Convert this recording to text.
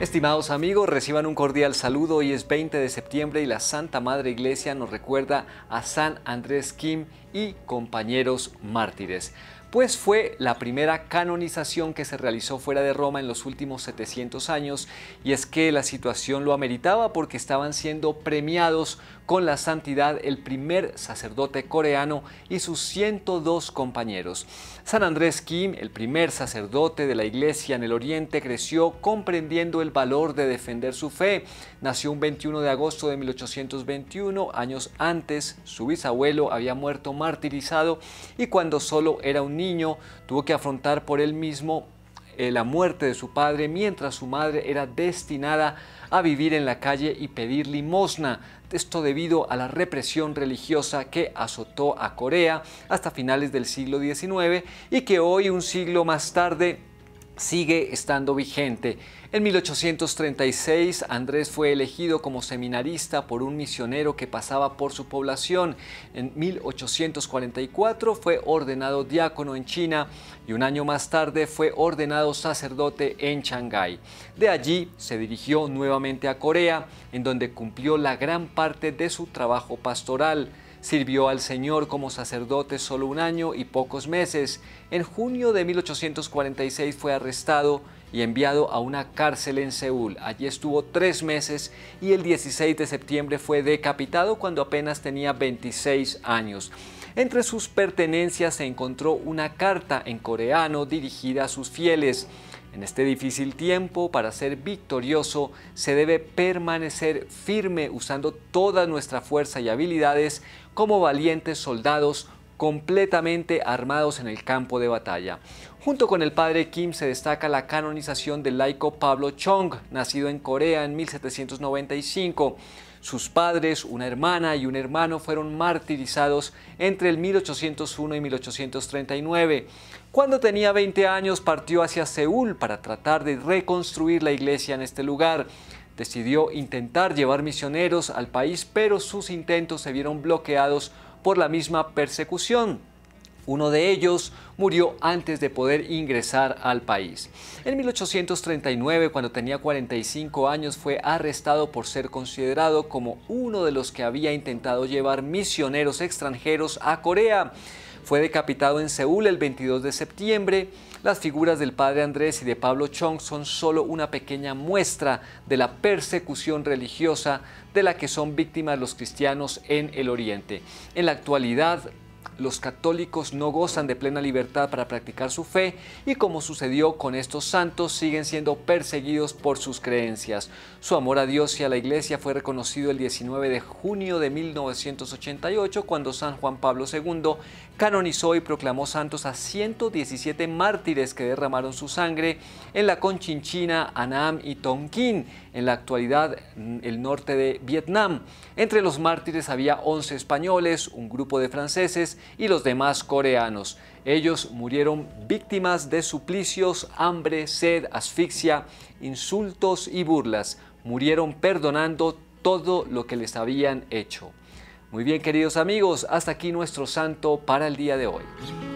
Estimados amigos, reciban un cordial saludo. Hoy es 20 de septiembre y la Santa Madre Iglesia nos recuerda a San Andrés Kim y compañeros mártires pues fue la primera canonización que se realizó fuera de Roma en los últimos 700 años y es que la situación lo ameritaba porque estaban siendo premiados con la santidad el primer sacerdote coreano y sus 102 compañeros. San Andrés Kim, el primer sacerdote de la iglesia en el Oriente, creció comprendiendo el valor de defender su fe. Nació un 21 de agosto de 1821, años antes su bisabuelo había muerto martirizado y cuando solo era un niño tuvo que afrontar por él mismo eh, la muerte de su padre mientras su madre era destinada a vivir en la calle y pedir limosna. Esto debido a la represión religiosa que azotó a Corea hasta finales del siglo XIX y que hoy, un siglo más tarde, sigue estando vigente. En 1836, Andrés fue elegido como seminarista por un misionero que pasaba por su población. En 1844 fue ordenado diácono en China y un año más tarde fue ordenado sacerdote en Shanghái. De allí se dirigió nuevamente a Corea, en donde cumplió la gran parte de su trabajo pastoral. Sirvió al Señor como sacerdote solo un año y pocos meses. En junio de 1846 fue arrestado y enviado a una cárcel en Seúl. Allí estuvo tres meses y el 16 de septiembre fue decapitado cuando apenas tenía 26 años. Entre sus pertenencias se encontró una carta en coreano dirigida a sus fieles. En este difícil tiempo, para ser victorioso, se debe permanecer firme usando toda nuestra fuerza y habilidades como valientes soldados completamente armados en el campo de batalla. Junto con el padre Kim se destaca la canonización del laico Pablo Chong, nacido en Corea en 1795. Sus padres, una hermana y un hermano fueron martirizados entre el 1801 y 1839. Cuando tenía 20 años partió hacia Seúl para tratar de reconstruir la iglesia en este lugar. Decidió intentar llevar misioneros al país, pero sus intentos se vieron bloqueados por la misma persecución. Uno de ellos murió antes de poder ingresar al país. En 1839, cuando tenía 45 años, fue arrestado por ser considerado como uno de los que había intentado llevar misioneros extranjeros a Corea. Fue decapitado en Seúl el 22 de septiembre. Las figuras del padre Andrés y de Pablo Chong son solo una pequeña muestra de la persecución religiosa de la que son víctimas los cristianos en el Oriente. En la actualidad, los católicos no gozan de plena libertad para practicar su fe y como sucedió con estos santos siguen siendo perseguidos por sus creencias. Su amor a Dios y a la Iglesia fue reconocido el 19 de junio de 1988 cuando San Juan Pablo II canonizó y proclamó santos a 117 mártires que derramaron su sangre en la Conchinchina, Anam y Tonkin, en la actualidad el norte de Vietnam. Entre los mártires había 11 españoles, un grupo de franceses, y los demás coreanos. Ellos murieron víctimas de suplicios, hambre, sed, asfixia, insultos y burlas. Murieron perdonando todo lo que les habían hecho. Muy bien queridos amigos, hasta aquí nuestro santo para el día de hoy.